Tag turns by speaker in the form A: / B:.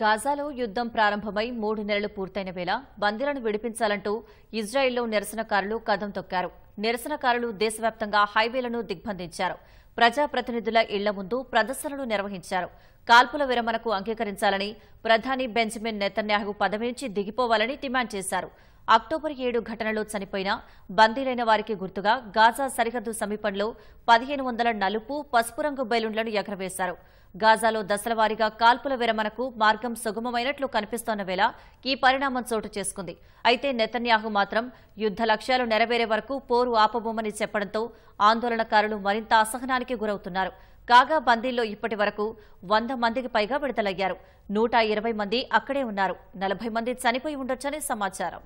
A: గాజాలో యుద్దం ప్రారంభమై మూడు నెలలు పూర్తయిన వేళ బందీలను విడిపించాలంటూ ఇజ్రాయెల్లో నిరసనకారులు కదం తొక్కారు నిరసనకారులు దేశవ్యాప్తంగా హైవేలను దిగ్బంధించారు ప్రజాప్రతినిధుల ఇళ్ల ముందు ప్రదర్శనలు నిర్వహించారు కాల్పుల విరమణకు అంగీకరించాలని ప్రధాని బెంజమిన్ నెతన్యాహు పదవి నుంచి దిగిపోవాలని డిమాండ్ చేశారు అక్టోబర్ ఏడు ఘటనలో చనిపోయిన బందీలైన వారికి గుర్తుగా గాజా సరిహద్దు సమీపంలో పదిహేను వందల నలుపు పసుపు రంగు బెలూన్లను ఎగరవేశారు గాజాలో దశలవారీగా కాల్పుల విరమణకు మార్గం సుగమమైనట్లు కనిపిస్తోన్న వేళ ఈ పరిణామం చోటు చేసుకుంది అయితే నెతన్యాహు మాత్రం యుద్ద లక్ష్యాలు నెరవేరే వరకు పోరు ఆపబోమని చెప్పడంతో ఆందోళనకారులు మరింత అసహనానికి గురవుతున్నారు కాగా బందీల్లో ఇప్పటి వరకు వంద మందికి పైగా విడుదలయ్యారు నూట ఇరవై మంది అక్కడే ఉన్నారు నలభై మంది చనిపోయి ఉండొచ్చని సమాచారం